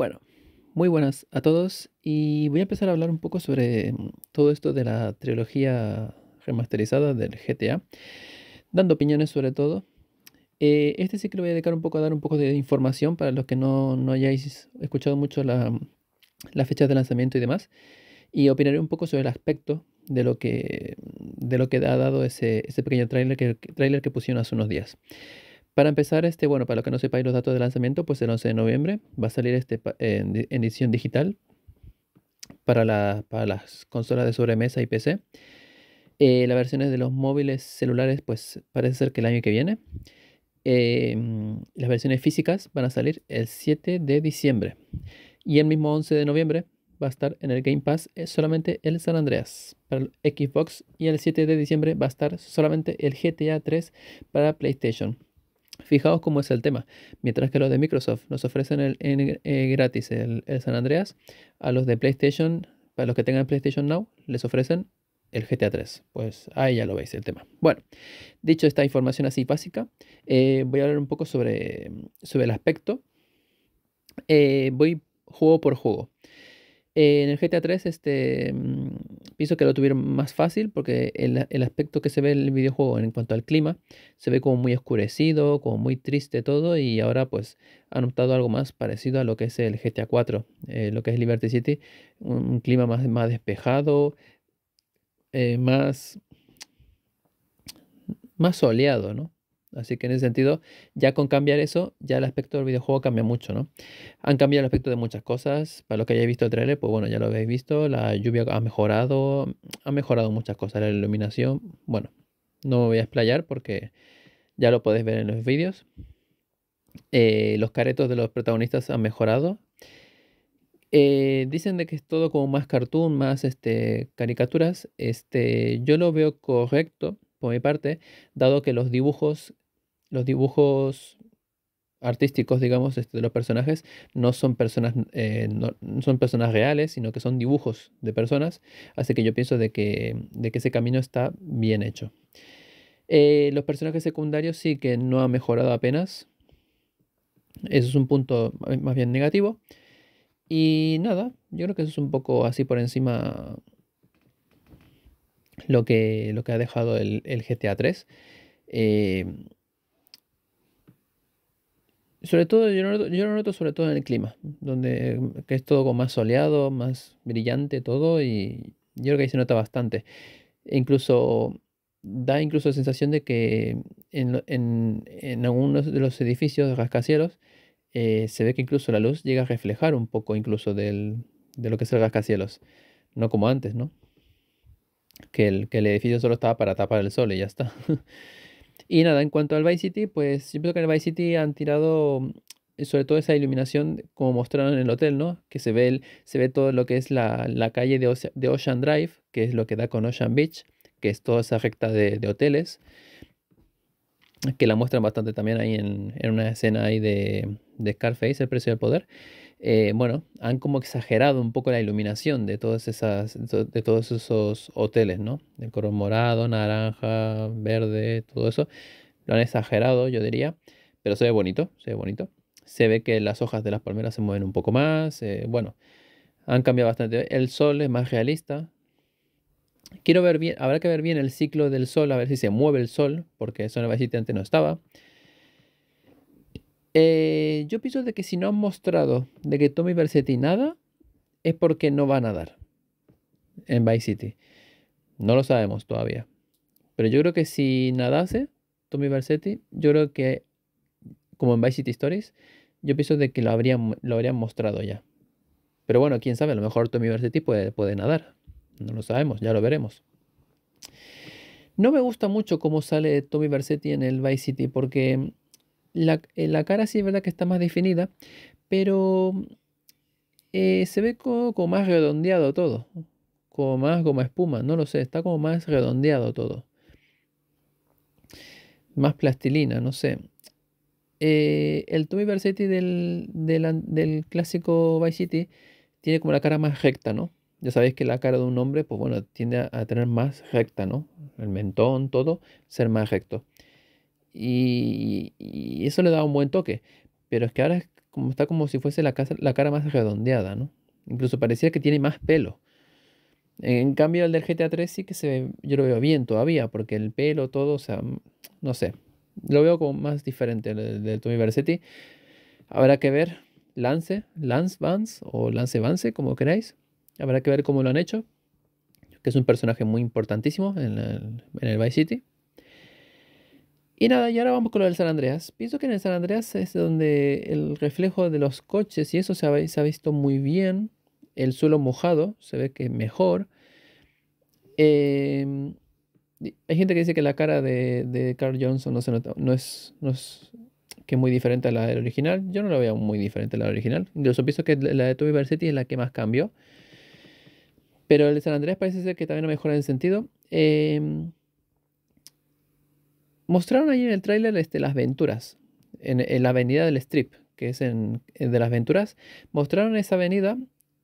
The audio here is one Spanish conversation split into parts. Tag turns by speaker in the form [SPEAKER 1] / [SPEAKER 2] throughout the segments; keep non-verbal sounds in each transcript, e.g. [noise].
[SPEAKER 1] Bueno, muy buenas a todos y voy a empezar a hablar un poco sobre mm, todo esto de la trilogía remasterizada del GTA, dando opiniones sobre todo. Eh, este sí que lo voy a dedicar un poco a dar un poco de información para los que no, no hayáis escuchado mucho mm, las la fecha de lanzamiento y demás, y opinaré un poco sobre el aspecto de lo que, mm, de lo que ha dado ese, pequeño tráiler que, trailer que pusieron hace unos días. Para empezar, este, bueno, para los que no sepáis los datos de lanzamiento, pues el 11 de noviembre va a salir este en, edición digital para, las consolas de sobremesa y PC. Eh, las versiones de los móviles celulares, pues parece ser que el año que viene. Em, las versiones físicas van a salir el 7 de diciembre. Y el mismo 11 de noviembre va a estar en el Game Pass eh, solamente el San Andreas para Xbox. Y el 7 de diciembre va a estar solamente el GTA 3 para PlayStation. Fijaos cómo es el tema. Mientras que los de Microsoft nos ofrecen el, eh, gratis el, San Andreas, a los de PlayStation, para los que tengan PlayStation Now, les ofrecen el GTA 3. Pues ahí ya lo veis el tema. Bueno, dicho esta información así básica, eh, voy a hablar un poco sobre, sobre el aspecto. Eh, voy juego por juego. Eh, en el GTA 3 este, mm, pienso que lo tuvieron más fácil porque el, aspecto que se ve en el videojuego en cuanto al clima se ve como muy oscurecido, como muy triste todo y ahora pues han optado algo más parecido a lo que es el GTA 4, eh, lo que es Liberty City, un, clima más, más despejado, eh, más, más soleado, ¿no? Así que en ese sentido, ya con cambiar eso, ya el aspecto del videojuego cambia mucho, ¿no? Han cambiado el aspecto de muchas cosas. Para lo que hayáis visto el trailer, pues bueno, ya lo habéis visto. La lluvia ha mejorado, ha mejorado muchas cosas. La iluminación, bueno, no me voy a explayar porque ya lo podéis ver en los vídeos. Eh, los caretos de los protagonistas han mejorado. Eh, dicen de que es todo como más cartoon, más este, caricaturas. Este, yo lo veo correcto por mi parte, dado que los dibujos los dibujos artísticos, digamos, este, de los personajes no son personas, eh, no, son personas reales, sino que son dibujos de personas. Así que yo pienso de que, de que ese camino está bien hecho. Eh, los personajes secundarios sí que no ha mejorado apenas. Eso es un punto eh, más bien negativo. Y nada, yo creo que eso es un poco así por encima lo que, lo que ha dejado el, el GTA 3. Eh, sobre todo, yo lo, noto, sobre todo en el clima, donde mm, es todo más soleado, más brillante todo, y yo creo que ahí se nota bastante. E incluso da incluso la sensación de que en, algunos de los edificios de rascacielos eh, se ve que incluso la luz llega a reflejar un poco incluso de lo que es el rascacielos, no como antes, ¿no? Que el, que el edificio solo estaba para tapar el sol y ya está. [laughs] Y nada, en cuanto al Vice City, pues yo creo que en el Vice City han tirado mm, eh, sobre todo esa iluminación como mostraron en el hotel, ¿no? Que se ve, el, se ve todo lo que es la, calle de, Ocean Drive, que es lo que da con Ocean Beach, que es toda esa recta de, hoteles, que la muestran bastante también ahí en, una escena ahí de, de Scarface, El Precio del Poder. Eh, bueno, han como exagerado un poco la iluminación de, esas, de todos esos hoteles, ¿no? El color morado, naranja, verde, todo eso. Lo han exagerado, yo diría, pero se ve bonito, se ve bonito. Se ve que las hojas de las palmeras se mueven un poco más, eh, bueno, han cambiado bastante. El sol es más realista. Quiero ver bien, habrá que ver bien el ciclo del sol, a ver si se mueve el sol, porque eso en el antes, no estaba. Eh, yo pienso de que si no han mostrado de que Tommy Versetti nada, es porque no va a nadar en Vice City. No lo sabemos todavía. Pero yo creo que si nadase Tommy Versetti, yo creo que, como en Vice City Stories, yo pienso de que lo habrían, lo habrían mostrado ya. Pero bueno, quién sabe, a lo mejor Tommy Versetti puede, puede nadar. No lo sabemos, ya lo veremos. No me gusta mucho cómo sale Tommy Versetti en el Vice City porque eh, la, cara sí es verdad que está más definida, pero eh, se ve como, más redondeado todo. Como más como espuma, no lo sé, está como más redondeado todo. Más plastilina, no sé. Eh, el Tommy Versetti del, del, clásico Vice City tiene como la cara más recta, ¿no? Ya sabéis que la cara de un hombre, pues bueno, tiende a tener más recta, ¿no? El mentón, todo, ser más recto. Y, eso le da un buen toque. Pero es que ahora como, está como si fuese la, la cara más redondeada, ¿no? Incluso parecía que tiene más pelo. En cambio, el del GTA 3 sí que se ve, yo lo veo bien todavía, porque el pelo, todo, o sea, mm, no sé. Lo veo como más diferente del de Tommy Versetti. Habrá que ver Lance, Lance Vance o Lance Vance, como queráis. Habrá que ver cómo lo han hecho, que es un personaje muy importantísimo en el, en el Vice City. Y nada, y ahora vamos con lo del San Andreas. Pienso que en el San Andreas es donde el reflejo de los coches y eso se ha, visto muy bien. El suelo mojado se ve que es mejor. Em, hay gente que dice que la cara de, Carl Johnson no, se nota, no, es, que muy diferente a la del original. Yo no la veo muy diferente a la original. Incluso pienso que la de Toby Versetti es la que más cambió. Pero el de San Andreas parece ser que también mejora en sentido. Eh, Mostraron ahí en el tráiler este, las aventuras, en, la avenida del Strip, que es en, de las aventuras. Mostraron esa avenida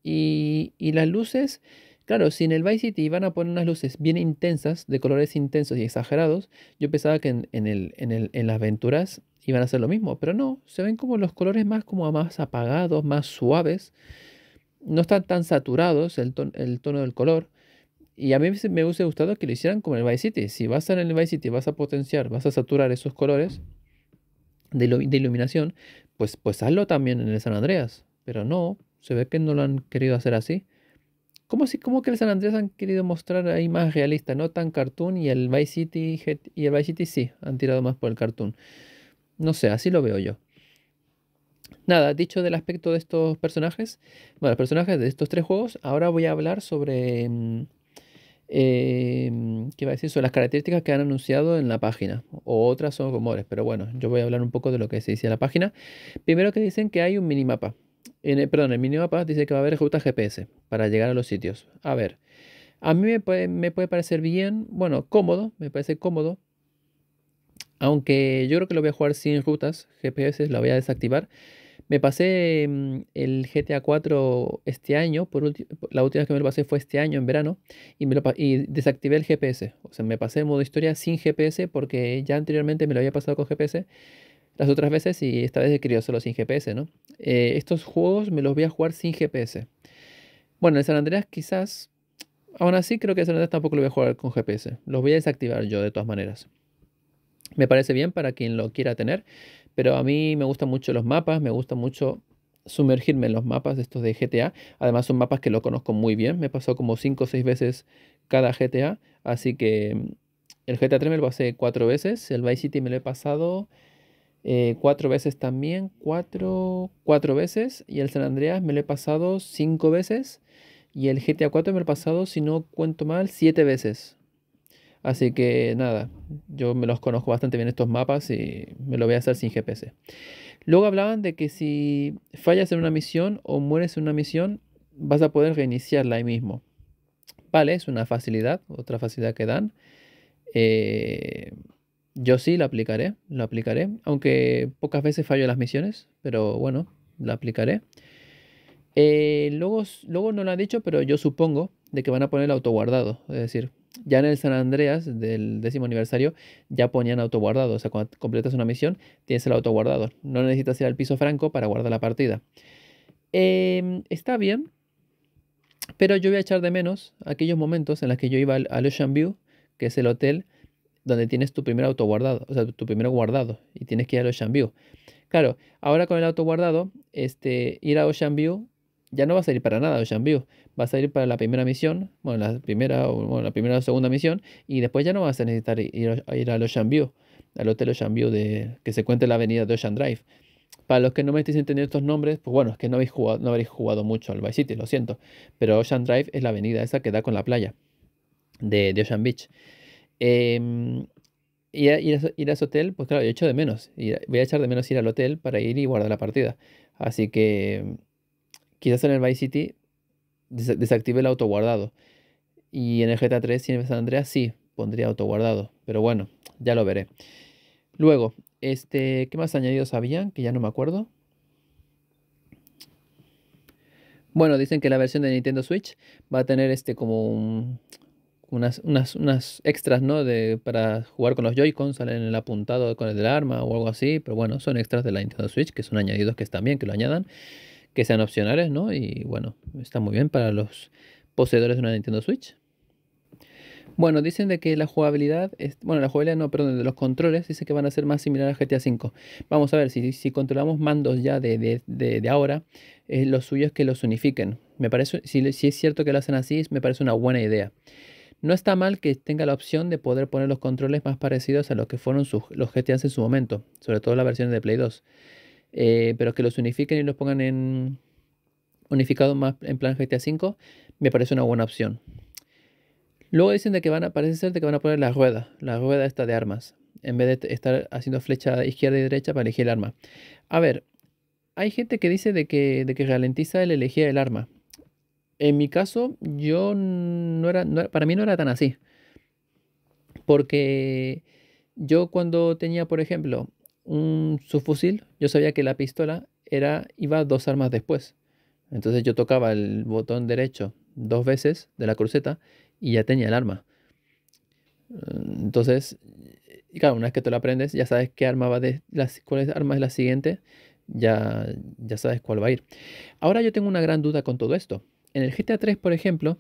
[SPEAKER 1] y, las luces, claro, si en el Vice City iban a poner unas luces bien intensas, de colores intensos y exagerados, yo pensaba que en, las aventuras iban a hacer lo mismo, pero no, se ven como los colores más, como más apagados, más suaves, no están tan saturados el, el tono del color. Y a mí me hubiese gustado que lo hicieran como el Vice City. Si vas a en el Vice City, vas a potenciar, vas a saturar esos colores de, de iluminación, pues, pues hazlo también en el San Andreas. Pero no, se ve que no lo han querido hacer así. Como, como que el San Andreas han querido mostrar ahí más realista, no tan cartoon y el Vice City y el Vice City sí, han tirado más por el cartoon. No sé, así lo veo yo. Nada, dicho del aspecto de estos personajes, bueno, los personajes de estos tres juegos, ahora voy a hablar sobre mm, Em, ¿Qué va a decir? Son las características que han anunciado en la página. O otras son rumores, pero bueno, yo voy a hablar un poco de lo que se dice en la página. Primero que dicen que hay un minimapa. En eh, perdón, el minimapa dice que va a haber rutas GPS para llegar a los sitios. A ver, a mí me puede, me puede parecer bien, bueno, cómodo, me parece cómodo. Aunque yo creo que lo voy a jugar sin rutas GPS, la voy a desactivar. Me pasé mm, el GTA 4 este año, por la última vez que me lo pasé fue este año, en verano, y, me desactivé el GPS. O sea, me pasé en modo historia sin GPS porque ya anteriormente me lo había pasado con GPS las otras veces y esta vez he querido solo sin GPS, ¿no? Eh, estos juegos me los voy a jugar sin GPS. Bueno, en San Andreas quizás, aún así creo que en San Andreas tampoco lo voy a jugar con GPS. Los voy a desactivar yo de todas maneras. Me parece bien para quien lo quiera tener pero a mí me gustan mucho los mapas, me gusta mucho sumergirme en los mapas de estos de GTA. Además son mapas que lo conozco muy bien, me pasó como 5 o 6 veces cada GTA, así que mm, el GTA 3 me lo pasé 4 veces, el Vice City me lo he pasado 4 eh, veces también, 4 veces, y el San Andreas me lo he pasado 5 veces, y el GTA 4 me lo he pasado, si no cuento mal, 7 veces. Así que nada, yo me los conozco bastante bien estos mapas y me lo voy a hacer sin GPS. Luego hablaban de que si fallas en una misión o mueres en una misión, vas a poder reiniciarla ahí mismo. Vale, es una facilidad, otra facilidad que dan. Eh, yo sí la aplicaré, la aplicaré, aunque pocas veces fallo en las misiones, pero bueno, la aplicaré. Eh, luego, luego no lo han dicho, pero yo supongo de que van a poner el autoguardado, es decir, ya en el San Andreas del décimo aniversario ya ponían autoguardado. O sea, cuando completas una misión, tienes el autoguardado. No necesitas ir al piso franco para guardar la partida. Em, está bien, pero yo voy a echar de menos aquellos momentos en los que yo iba al, Ocean View, que es el hotel donde tienes tu primer auto guardado, o sea, tu primer guardado, y tienes que ir al Ocean View. Claro, ahora con el autoguardado, este, ir a Ocean View ya no va a salir para nada Ocean View, va a salir para la primera misión, bueno, la primera o bueno, la primera o segunda misión, y después ya no vas a necesitar ir, ir al Ocean View, al hotel Ocean View de, que se cuente la avenida de Ocean Drive. Para los que no me estéis entendiendo estos nombres, pues bueno, es que no habéis jugado, no habréis jugado mucho al Vice City, lo siento, pero Ocean Drive es la avenida esa que da con la playa de, Ocean Beach. y em, ir ir, ir a ese hotel, pues claro, yo echo de menos. voy a echar de menos ir al hotel para ir y guardar la partida. Así que quizás en el Vice City desactive el autoguardado. Y en el GTA 3 si en San Andreas sí, pondría autoguardado. Pero bueno, ya lo veré. Luego, este, ¿qué más añadidos habían? Que ya no me acuerdo. Bueno, dicen que la versión de Nintendo Switch va a tener este como unas, extras, ¿no? para jugar con los Joy-Cons, salen en el apuntado con el del arma o algo así, pero bueno, son extras de la Nintendo Switch, que son añadidos que están bien, que lo añadan que sean opcionales, ¿no? Y bueno, está muy bien para los poseedores de una Nintendo Switch. Bueno, dicen de que la jugabilidad, es, bueno, la jugabilidad no, perdón, de los controles, dice que van a ser más similares a GTA V. Vamos a ver, si, controlamos mandos ya de, ahora, eh, lo suyo es que los unifiquen. Me parece, si, es cierto que lo hacen así, me parece una buena idea. No está mal que tenga la opción de poder poner los controles más parecidos a los que fueron los GTA en su momento, sobre todo la versión de Play 2. Eh, pero que los unifiquen y los pongan en unificado más en plan GTA 5 me parece una buena opción. Luego dicen de que van a, parece ser de que van a poner las ruedas, la rueda esta de armas, en vez de estar haciendo flecha izquierda y derecha para elegir el arma. A ver, hay gente que dice de que, de que ralentiza el elegir el arma. En mi caso, yo no era, para mí no era tan así. Porque yo cuando tenía, por ejemplo, un subfusil, yo sabía que la pistola era, iba dos armas después. Entonces yo tocaba el botón derecho dos veces de la cruceta y ya tenía el arma. Entonces, claro, una vez que te lo aprendes, ya sabes qué arma de las, cuál armas es la siguiente, ya, ya sabes cuál va a ir. Ahora yo tengo una gran duda con todo esto. En el GTA 3, por ejemplo,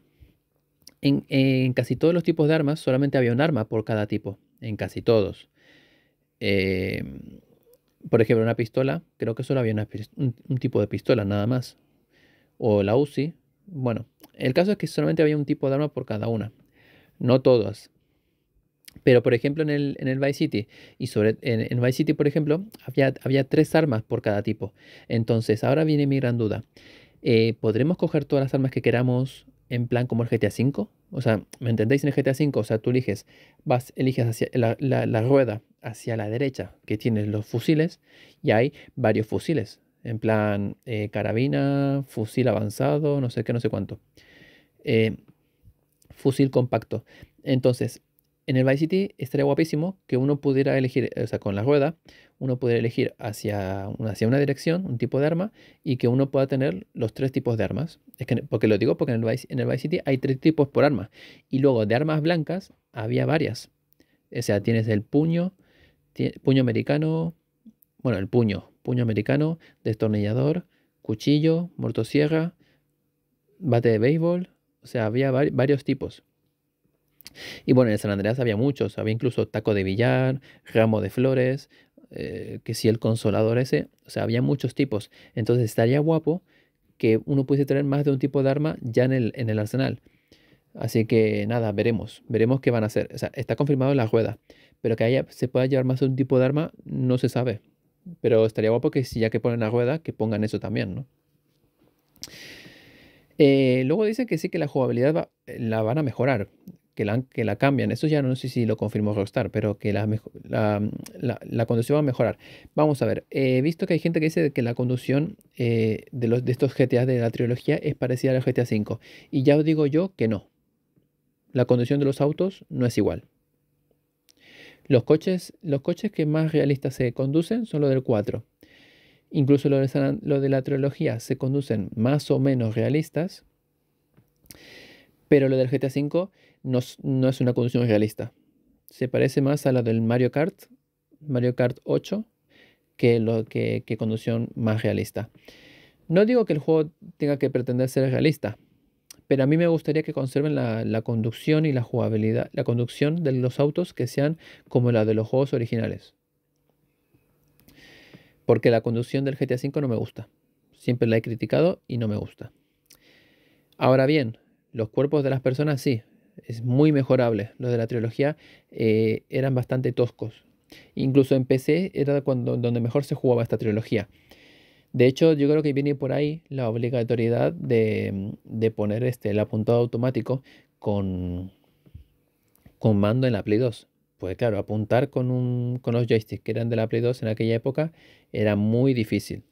[SPEAKER 1] en, en casi todos los tipos de armas solamente había un arma por cada tipo, en casi todos. Em, por ejemplo, una pistola, creo que solo había un, tipo de pistola nada más. O la UCI. Bueno, el caso es que solamente había un tipo de arma por cada una. No todas. Pero por ejemplo en el, Vice City, y sobre, en, el Vice City por ejemplo, había, tres armas por cada tipo. Entonces, ahora viene mi gran duda. Eh, ¿Podremos coger todas las armas que queramos en plan como el GTA V. O sea, ¿me entendéis en el GTA V? O sea, tú eliges, vas, eliges hacia la, rueda hacia la derecha que tienes los fusiles y hay varios fusiles. En plan, eh, carabina, fusil avanzado, no sé qué, no sé cuánto. Eh, fusil compacto. Entonces, en el Vice City estaría guapísimo que uno pudiera elegir, eh, o sea, con la rueda, uno pudiera elegir hacia, una dirección, un tipo de arma, y que uno pueda tener los tres tipos de armas. Es que, porque lo digo porque en el, Vice, en el City hay tres tipos por arma. Y luego de armas blancas había varias. O sea, tienes el puño, puño americano, bueno, el puño, puño americano, destornillador, cuchillo, mortosierra, bate de béisbol. O sea, había varios tipos. Y bueno, en San Andreas había muchos, había incluso taco de billar, ramo de flores, eh, que si el consolador ese, o sea, había muchos tipos. Entonces estaría guapo que uno pudiese tener más de un tipo de arma ya en el, en el arsenal. Así que nada, veremos, veremos qué van a hacer. O sea, está confirmado la rueda, pero que haya, se pueda llevar más de un tipo de arma no se sabe. Pero estaría guapo que si ya que ponen la rueda, que pongan eso también, ¿no? Eh, luego dicen que sí que la jugabilidad la van a mejorar que la, cambian. Eso ya no sé si lo confirmó Rockstar, pero que la, conducción va a mejorar. Vamos a ver, eh, he visto que hay gente que dice que la conducción eh, de, estos GTA de la trilogía es parecida al GTA V. Y ya os digo yo que no. La conducción de los autos no es igual. Los coches, los coches que más realistas se conducen son los del 4. Incluso los de, de la trilogía se conducen más o menos realistas. Pero lo del GTA V no, es una conducción realista. Se parece más a la del Mario Kart, Mario Kart 8, que, lo, que, conducción más realista. No digo que el juego tenga que pretender ser realista, pero a mí me gustaría que conserven la, la, conducción y la jugabilidad, la conducción de los autos que sean como la de los juegos originales. Porque la conducción del GTA V no me gusta. Siempre la he criticado y no me gusta. Ahora bien, los cuerpos de las personas sí, es muy mejorable. Los de la trilogía eh, eran bastante toscos. Incluso en PC era cuando, donde mejor se jugaba esta trilogía. De hecho, yo creo que viene por ahí la obligatoriedad de, poner este, el apuntado automático con, con mando en la Play 2. Pues claro, apuntar con, los joysticks que eran de la Play 2 en aquella época era muy difícil.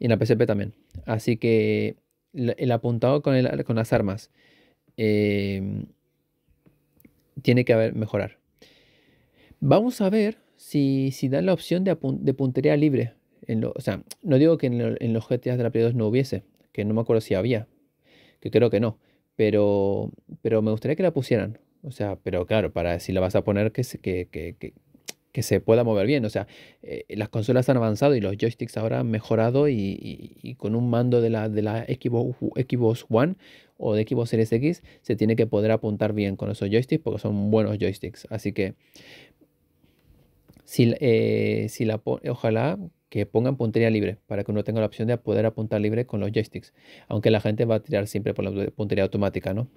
[SPEAKER 1] Y en la PSP también. Así que el apuntado con, con las armas Em, tiene que haber mejorar. Vamos a ver si, si dan la opción de, puntería libre. En lo, o sea, no digo que en, los GTA de la Play 2 no hubiese, que no me acuerdo si había, que creo que no, pero, pero me gustaría que la pusieran. O sea, pero claro, para si la vas a poner que, que, que, que se pueda mover bien. O sea, eh, las consolas han avanzado y los joysticks ahora han mejorado y, y, y con un mando de la, de la Xbox, Xbox, One o de Xbox Series X se tiene que poder apuntar bien con esos joysticks porque son buenos joysticks. Así que si, si la, eh, ojalá que pongan puntería libre para que uno tenga la opción de poder apuntar libre con los joysticks. Aunque la gente va a tirar siempre por la puntería automática, ¿no?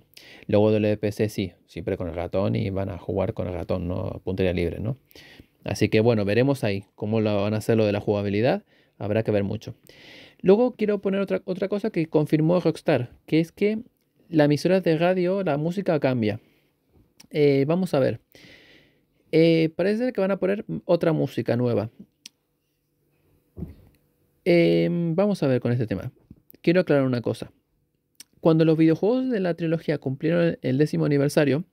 [SPEAKER 1] Luego del EPC sí, siempre con el ratón y van a jugar con el ratón, ¿no? Puntería libre, ¿no? Así que bueno, veremos ahí cómo lo van a hacer lo de la jugabilidad. Habrá que ver mucho. Luego quiero poner otra, cosa que confirmó Rockstar, que es que la emisora de radio, la música cambia. Eh, vamos a ver. Eh, parece que van a poner otra música nueva. Em, vamos a ver con este tema. Quiero aclarar una cosa. Cuando los videojuegos de la trilogía cumplieron el décimo aniversario,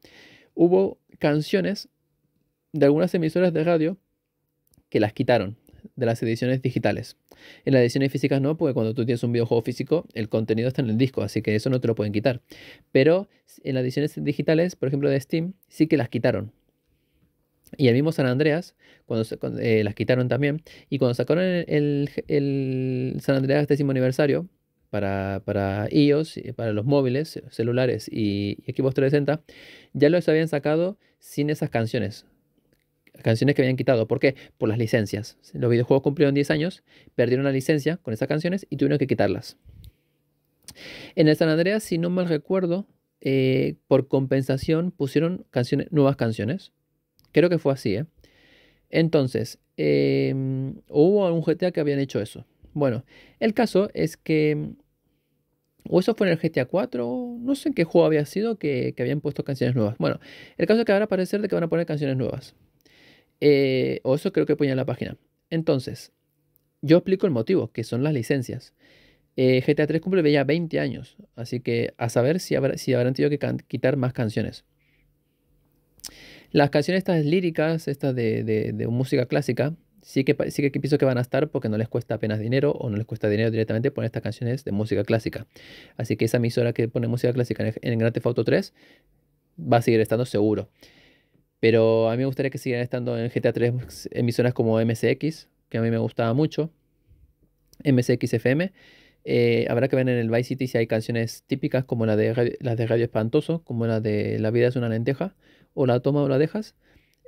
[SPEAKER 1] hubo canciones de algunas emisoras de radio que las quitaron de las ediciones digitales. En las ediciones físicas no, porque cuando tú tienes un videojuego físico, el contenido está en el disco, así que eso no te lo pueden quitar. Pero en las ediciones digitales, por ejemplo de Steam, sí que las quitaron. Y el mismo San Andreas, cuando, se eh, las quitaron también, y cuando sacaron el, San Andreas este décimo aniversario para, para iOS, eh, para los móviles, eh, celulares y, equipos 360, ya los habían sacado sin esas canciones canciones que habían quitado. ¿Por qué? Por las licencias. Los videojuegos cumplieron 10 años, perdieron la licencia con esas canciones y tuvieron que quitarlas. En el San Andreas, si no mal recuerdo, por compensación pusieron canciones, nuevas canciones. Creo que fue así, ¿eh? Entonces, em, hubo un GTA que habían hecho eso. Bueno, el caso es que... O eso fue en el GTA 4, no sé en qué juego había sido que, habían puesto canciones nuevas. Bueno, el caso es que ahora parece de que van a poner canciones nuevas. Eh, o eso creo que ponía en la página. Entonces, yo explico el motivo, que son las licencias. Eh, GTA 3 cumple ya 20 años, así que a saber si habrán tenido que quitar más canciones. Las canciones estas líricas, estas de, música clásica, sí que, sí que pienso que van a estar porque no les cuesta apenas dinero o no les cuesta dinero directamente poner estas canciones de música clásica. Así que esa emisora que pone música clásica en, Grande Grand 3 va a seguir estando seguro. Pero a mí me gustaría que siguieran estando en GTA 3 emisoras como MCX, que a mí me gustaba mucho, MCX FM. Eh, habrá que ver en el Vice City si hay canciones típicas como las de, las de Radio Espantoso, como la de La vida es una lenteja o la toma o la dejas.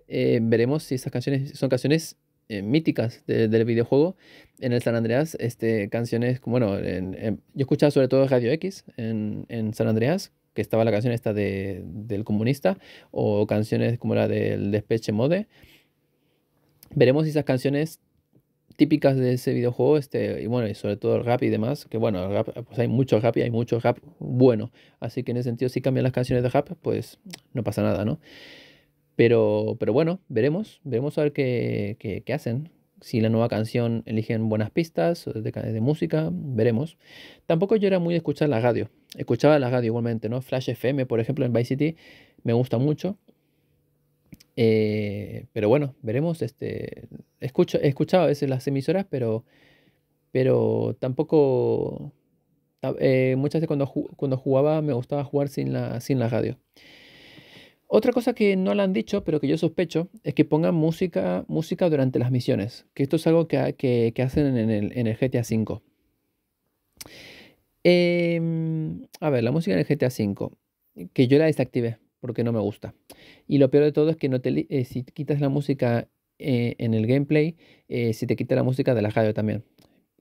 [SPEAKER 1] Eh, veremos si esas canciones son canciones eh, míticas del videojuego. En el San Andreas, este, canciones, bueno, yo escuchaba sobre todo Radio X en, San Andreas, que estaba la canción esta del comunista, o canciones como la del Despeche Mode. Veremos si esas canciones típicas de ese videojuego, este, y bueno, y sobre todo el rap y demás, que bueno, pues hay mucho rap y hay mucho rap bueno, así que en ese sentido si cambian las canciones de rap, pues no pasa nada, ¿no? Pero, pero bueno, veremos, veremos a ver qué, qué, hacen, si la nueva canción eligen buenas pistas de, de, música, veremos. Tampoco yo era muy de escuchar la radio. Escuchaba la radio igualmente, ¿no? Flash FM, por ejemplo, en Vice City me gusta mucho. Eh, pero bueno, veremos. Este, escucho, he escuchado a veces las emisoras, pero, pero tampoco... Eh, muchas veces cuando, cuando jugaba me gustaba jugar sin la, sin la radio. Otra cosa que no la han dicho, pero que yo sospecho, es que pongan música, música durante las misiones. Que esto es algo que, hacen en el, en el GTA V. Em, a ver, la música en el GTA V, que yo la desactivé porque no me gusta. Y lo peor de todo es que no eh, si quitas la música eh, en el gameplay, eh, si te quita la música de la radio también.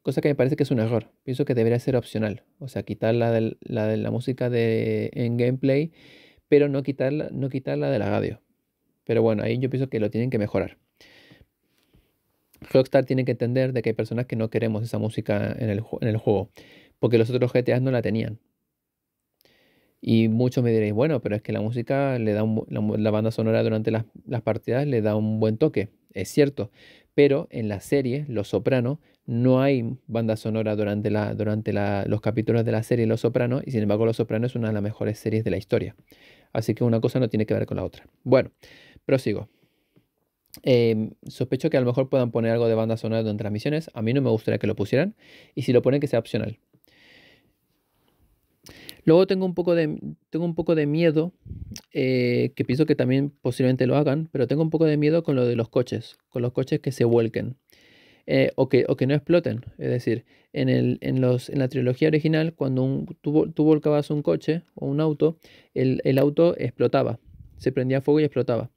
[SPEAKER 1] Cosa que me parece que es un error. Pienso que debería ser opcional. O sea, quitar la la, música en gameplay, pero no quitarla, no quitarla de la radio. Pero bueno, ahí yo pienso que lo tienen que mejorar. Rockstar tiene que entender de que hay personas que no queremos esa música en el, en el juego, porque los otros GTA no la tenían. Y muchos me diréis, bueno, pero es que la música le da la, banda sonora durante las, partidas le da un buen toque, es cierto. Pero en la serie Los Sopranos no hay banda sonora durante, la, durante los capítulos de la serie Los Sopranos y sin embargo Los Sopranos es una de las mejores series de la historia. Así que una cosa no tiene que ver con la otra. Bueno, prosigo. Em, sospecho que a lo mejor puedan poner algo de banda sonora durante las misiones. A mí no me gustaría que lo pusieran. Y si lo ponen, que sea opcional. Luego tengo un poco de, tengo un poco de miedo, eh, que pienso que también posiblemente lo hagan, pero tengo un poco de miedo con lo de los coches, con los coches que se vuelquen eh, o, que, o que no exploten. Es decir, en, los, en la trilogía original, cuando un, tú, volcabas un coche o un auto, el, el auto explotaba, se prendía fuego y explotaba.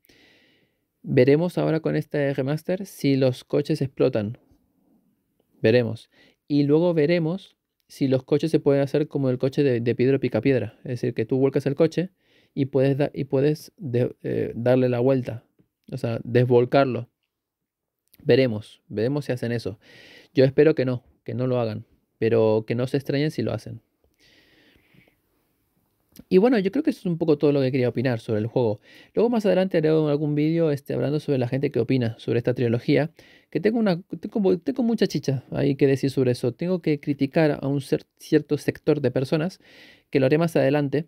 [SPEAKER 1] Veremos ahora con este remaster si los coches explotan. Veremos. Y luego veremos si los coches se pueden hacer como el coche de, de piedra pica piedra. Es decir, que tú vuelcas el coche y puedes, y puedes eh, darle la vuelta, o sea, desvolcarlo. Veremos, veremos si hacen eso. Yo espero que no, que no lo hagan, pero que no se extrañen si lo hacen. Y bueno, yo creo que eso es un poco todo lo que quería opinar sobre el juego. Luego más adelante haré algún vídeo este, hablando sobre la gente que opina sobre esta trilogía, que tengo, una, tengo, tengo mucha chicha ahí que decir sobre eso. Tengo que criticar a un cierto sector de personas, que lo haré más adelante.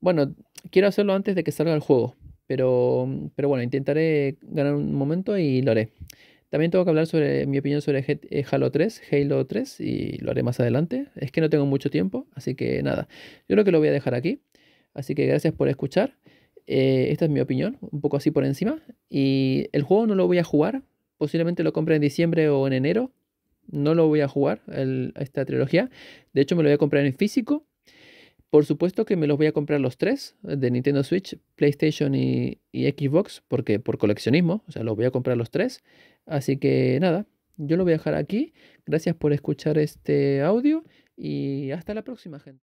[SPEAKER 1] Bueno, quiero hacerlo antes de que salga el juego, pero, pero bueno, intentaré ganar un momento y lo haré. También tengo que hablar sobre mi opinión sobre eh, Halo 3, Halo 3, y lo haré más adelante. Es que no tengo mucho tiempo, así que nada, yo creo que lo voy a dejar aquí. Así que gracias por escuchar. Eh, esta es mi opinión, un poco así por encima. Y el juego no lo voy a jugar, posiblemente lo compre en diciembre o en enero. No lo voy a jugar, esta trilogía. De hecho, me lo voy a comprar en físico. Por supuesto que me los voy a comprar los tres, de Nintendo Switch, PlayStation y, y Xbox, porque por coleccionismo, o sea, los voy a comprar los tres. Así que nada, yo lo voy a dejar aquí. Gracias por escuchar este audio y hasta la próxima, gente.